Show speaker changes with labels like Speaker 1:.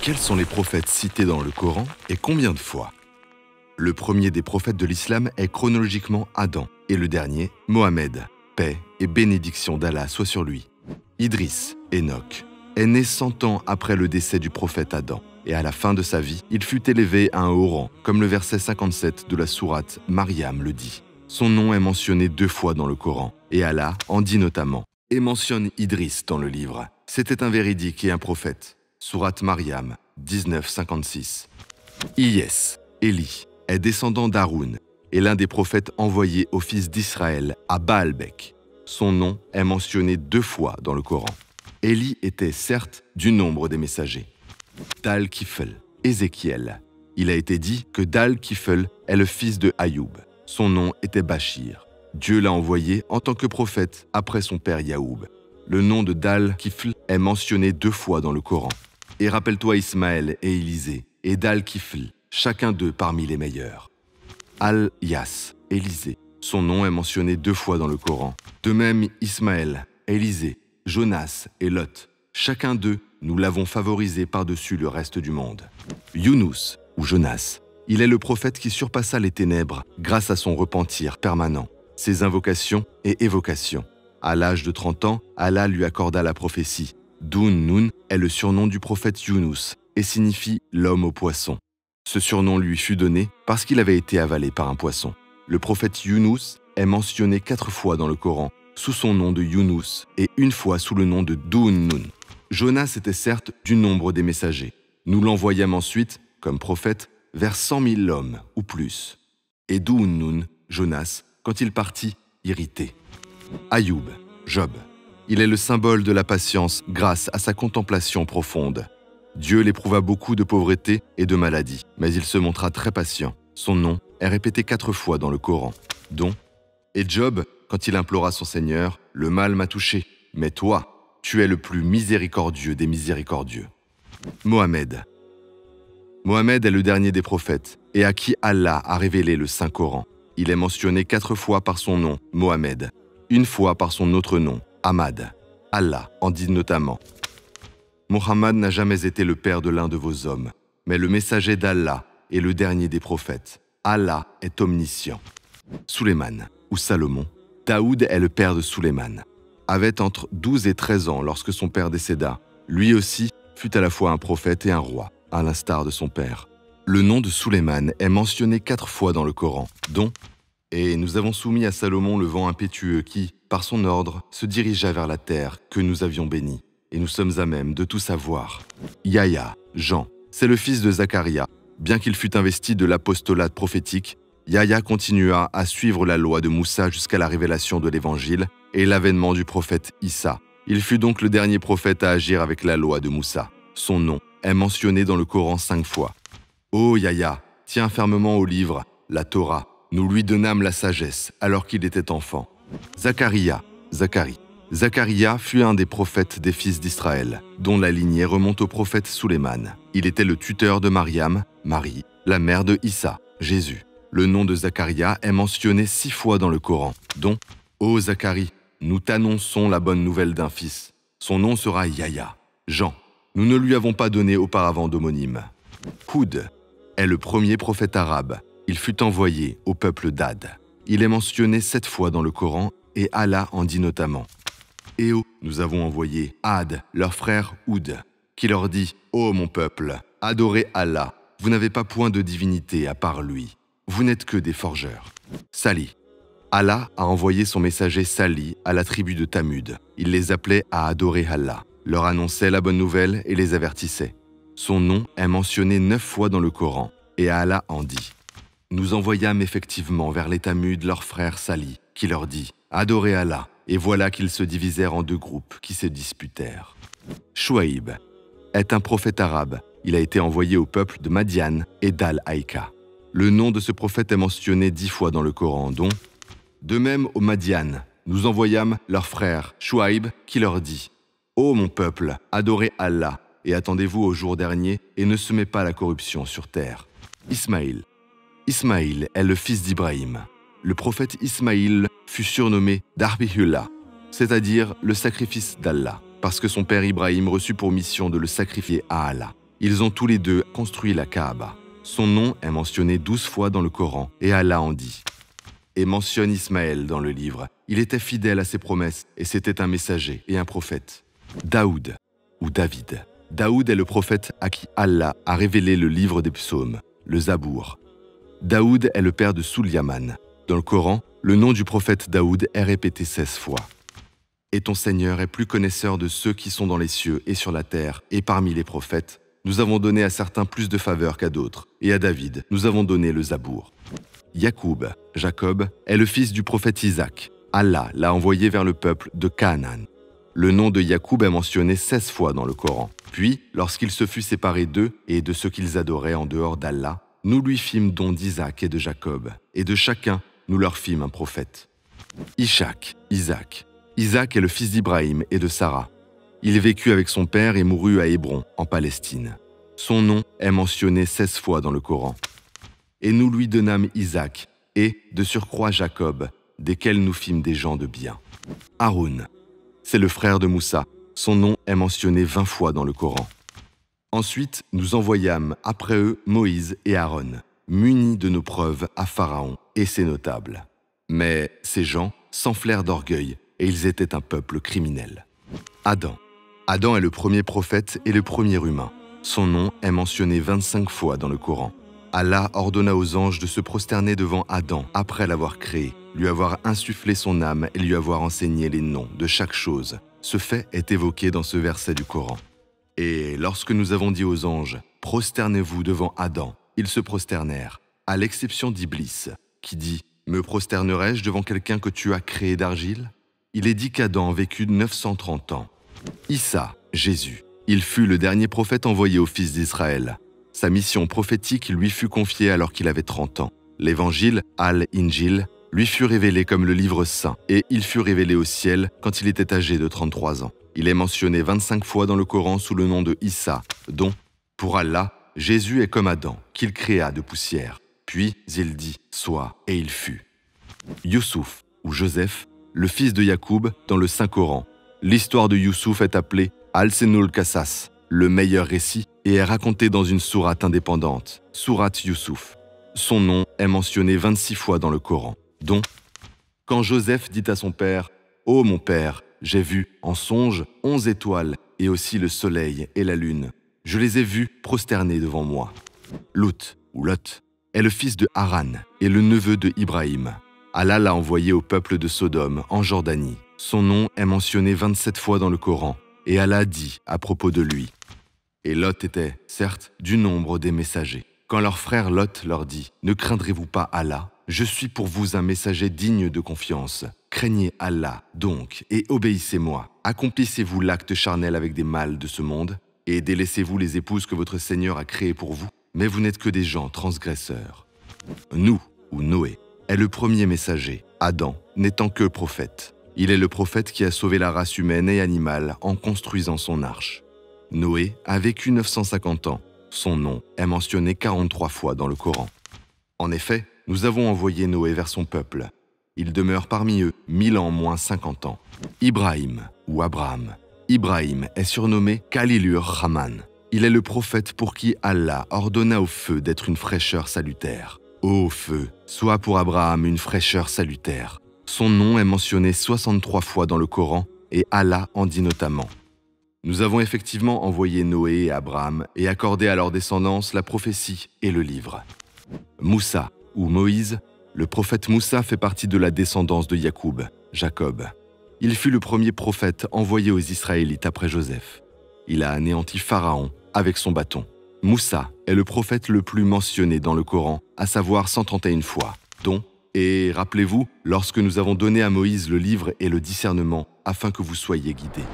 Speaker 1: Quels sont les prophètes cités dans le Coran et combien de fois Le premier des prophètes de l'islam est chronologiquement Adam et le dernier, Mohamed. Paix et bénédiction d'Allah soit sur lui. Idris, Enoch, est né 100 ans après le décès du prophète Adam et à la fin de sa vie, il fut élevé à un haut rang, comme le verset 57 de la sourate Mariam le dit. Son nom est mentionné deux fois dans le Coran, et Allah en dit notamment, et mentionne Idris dans le livre. C'était un véridique et un prophète. Surat Mariam, 1956. Yes, Élie, est descendant d'Aroun et l'un des prophètes envoyés au fils d'Israël à Baalbek. Son nom est mentionné deux fois dans le Coran. Élie était certes du nombre des messagers. Dal Kifel, Ézéchiel. Il a été dit que Dal Kifel est le fils de Ayoub. Son nom était Bachir. Dieu l'a envoyé en tant que prophète après son père Yaoub. Le nom de Dal-Kifl est mentionné deux fois dans le Coran. Et rappelle-toi Ismaël et Élisée, et Dal-Kifl, chacun d'eux parmi les meilleurs. Al-Yas, Élisée, son nom est mentionné deux fois dans le Coran. De même, Ismaël, Élisée, Jonas et Lot, chacun d'eux, nous l'avons favorisé par-dessus le reste du monde. Yunus ou Jonas, il est le prophète qui surpassa les ténèbres grâce à son repentir permanent, ses invocations et évocations. À l'âge de 30 ans, Allah lui accorda la prophétie. Dun Nun est le surnom du prophète Yunus et signifie l'homme au poisson. Ce surnom lui fut donné parce qu'il avait été avalé par un poisson. Le prophète Yunus est mentionné quatre fois dans le Coran, sous son nom de Yunus et une fois sous le nom de Dun Nun. Jonas était certes du nombre des messagers. Nous l'envoyâmes ensuite, comme prophète, vers cent 000 hommes ou plus. Et Dun Nun, Jonas, quand il partit, irrité. Ayoub, Job. Il est le symbole de la patience grâce à sa contemplation profonde. Dieu l'éprouva beaucoup de pauvreté et de maladie, mais il se montra très patient. Son nom est répété quatre fois dans le Coran, dont Et Job, quand il implora son Seigneur, le mal m'a touché, mais toi, tu es le plus miséricordieux des miséricordieux. Mohamed. Mohamed est le dernier des prophètes et à qui Allah a révélé le Saint Coran. Il est mentionné quatre fois par son nom, Mohamed, une fois par son autre nom, Ahmad. Allah en dit notamment Muhammad n'a jamais été le père de l'un de vos hommes, mais le messager d'Allah est le dernier des prophètes. Allah est omniscient. Suleiman, ou Salomon, Daoud est le père de Suleyman. avait entre 12 et 13 ans lorsque son père décéda. Lui aussi fut à la fois un prophète et un roi, à l'instar de son père. Le nom de Suleiman est mentionné quatre fois dans le Coran, dont et nous avons soumis à Salomon le vent impétueux qui, par son ordre, se dirigea vers la terre que nous avions bénie. Et nous sommes à même de tout savoir. Yahya, Jean, c'est le fils de Zacharia. Bien qu'il fût investi de l'apostolat prophétique, Yahya continua à suivre la loi de Moussa jusqu'à la révélation de l'Évangile et l'avènement du prophète Issa. Il fut donc le dernier prophète à agir avec la loi de Moussa. Son nom est mentionné dans le Coran cinq fois. Ô oh, Yahya, tiens fermement au livre, la Torah, nous lui donnâmes la sagesse alors qu'il était enfant. Zacharia, Zacharie. Zacharia fut un des prophètes des fils d'Israël, dont la lignée remonte au prophète Souleiman. Il était le tuteur de Mariam, Marie, la mère de Issa, Jésus. Le nom de Zacharia est mentionné six fois dans le Coran, dont Ô Zacharie, nous t'annonçons la bonne nouvelle d'un fils. Son nom sera Yahya, Jean. Nous ne lui avons pas donné auparavant d'homonyme. Houd est le premier prophète arabe il fut envoyé au peuple d'Ad. Il est mentionné sept fois dans le Coran et Allah en dit notamment « Et oh, nous avons envoyé Ad, leur frère Oud, qui leur dit « Ô oh, mon peuple, adorez Allah, vous n'avez pas point de divinité à part lui, vous n'êtes que des forgeurs. » Sali. Allah a envoyé son messager Sali à la tribu de Tamud. Il les appelait à adorer Allah, leur annonçait la bonne nouvelle et les avertissait. Son nom est mentionné neuf fois dans le Coran, et Allah en dit nous envoyâmes effectivement vers les de leur frère Salih, qui leur dit Adorez Allah, et voilà qu'ils se divisèrent en deux groupes qui se disputèrent. Chouaïb est un prophète arabe. Il a été envoyé au peuple de Madian et d'Al-Aïka. Le nom de ce prophète est mentionné dix fois dans le Coran, dont De même au Madian, nous envoyâmes leur frère Chouaïb qui leur dit Ô mon peuple, adorez Allah et attendez-vous au jour dernier et ne semez pas la corruption sur terre. Ismaïl Ismaël est le fils d'Ibrahim. Le prophète Ismaël fut surnommé Darbihullah, c'est-à-dire le sacrifice d'Allah, parce que son père Ibrahim reçut pour mission de le sacrifier à Allah. Ils ont tous les deux construit la Kaaba. Son nom est mentionné douze fois dans le Coran, et Allah en dit. Et mentionne Ismaël dans le livre. Il était fidèle à ses promesses, et c'était un messager et un prophète. Daoud, ou David. Daoud est le prophète à qui Allah a révélé le livre des psaumes, le Zabour, Daoud est le père de Sulyaman. Dans le Coran, le nom du prophète Daoud est répété 16 fois. Et ton Seigneur est plus connaisseur de ceux qui sont dans les cieux et sur la terre, et parmi les prophètes, nous avons donné à certains plus de faveurs qu'à d'autres, et à David, nous avons donné le Zabour. Yacoub, Jacob, est le fils du prophète Isaac. Allah l'a envoyé vers le peuple de Canaan. Le nom de Yacoub est mentionné 16 fois dans le Coran. Puis, lorsqu'il se fut séparé d'eux et de ceux qu'ils adoraient en dehors d'Allah, nous lui fîmes don d'Isaac et de Jacob, et de chacun nous leur fîmes un prophète. Ishaq, Isaac. Isaac est le fils d'Ibrahim et de Sarah. Il vécut avec son père et mourut à Hébron, en Palestine. Son nom est mentionné seize fois dans le Coran. Et nous lui donnâmes Isaac, et, de surcroît, Jacob, desquels nous fîmes des gens de bien. Haroun, c'est le frère de Moussa. Son nom est mentionné vingt fois dans le Coran. Ensuite, nous envoyâmes après eux Moïse et Aaron, munis de nos preuves à Pharaon et ses notables. Mais ces gens s'enflèrent d'orgueil et ils étaient un peuple criminel. Adam. Adam est le premier prophète et le premier humain. Son nom est mentionné 25 fois dans le Coran. Allah ordonna aux anges de se prosterner devant Adam après l'avoir créé, lui avoir insufflé son âme et lui avoir enseigné les noms de chaque chose. Ce fait est évoqué dans ce verset du Coran. Et lorsque nous avons dit aux anges, Prosternez-vous devant Adam, ils se prosternèrent, à l'exception d'Iblis, qui dit, Me prosternerai-je devant quelqu'un que tu as créé d'argile Il est dit qu'Adam vécut 930 ans. Issa, Jésus, il fut le dernier prophète envoyé aux fils d'Israël. Sa mission prophétique lui fut confiée alors qu'il avait 30 ans. L'évangile, Al-Injil, lui fut révélé comme le livre saint, et il fut révélé au ciel quand il était âgé de 33 ans. Il est mentionné 25 fois dans le Coran sous le nom de Issa, dont, pour Allah, Jésus est comme Adam, qu'il créa de poussière. Puis il dit Sois, et il fut. Yusuf ou Joseph, le fils de Yacoub, dans le Saint-Coran. L'histoire de Yusuf est appelée Al-Senul Kassas, le meilleur récit, et est racontée dans une sourate indépendante, Sourate Yusuf. Son nom est mentionné 26 fois dans le Coran, dont Quand Joseph dit à son père Ô oh, mon père, j'ai vu, en songe, onze étoiles, et aussi le soleil et la lune. Je les ai vus prosternés devant moi. Lot, ou Lot, est le fils de Haran et le neveu de Ibrahim. Allah l'a envoyé au peuple de Sodome, en Jordanie. Son nom est mentionné 27 fois dans le Coran, et Allah dit à propos de lui. Et Lot était, certes, du nombre des messagers. Quand leur frère Lot leur dit Ne craindrez-vous pas Allah je suis pour vous un messager digne de confiance. Craignez Allah, donc, et obéissez-moi. Accomplissez-vous l'acte charnel avec des mâles de ce monde, et délaissez-vous les épouses que votre Seigneur a créées pour vous, mais vous n'êtes que des gens transgresseurs. Nous, ou Noé, est le premier messager, Adam, n'étant que prophète. Il est le prophète qui a sauvé la race humaine et animale en construisant son arche. Noé a vécu 950 ans. Son nom est mentionné 43 fois dans le Coran. En effet, nous avons envoyé Noé vers son peuple. Il demeure parmi eux mille ans moins cinquante ans. Ibrahim, ou Abraham. Ibrahim est surnommé kalilur Rahman. Il est le prophète pour qui Allah ordonna au feu d'être une fraîcheur salutaire. Ô feu, sois pour Abraham une fraîcheur salutaire. Son nom est mentionné 63 fois dans le Coran et Allah en dit notamment. Nous avons effectivement envoyé Noé et Abraham et accordé à leur descendance la prophétie et le livre. Moussa, ou Moïse, le prophète Moussa fait partie de la descendance de Yacoub, Jacob. Il fut le premier prophète envoyé aux Israélites après Joseph. Il a anéanti Pharaon avec son bâton. Moussa est le prophète le plus mentionné dans le Coran, à savoir 131 fois, dont, et rappelez-vous, lorsque nous avons donné à Moïse le livre et le discernement, afin que vous soyez guidés.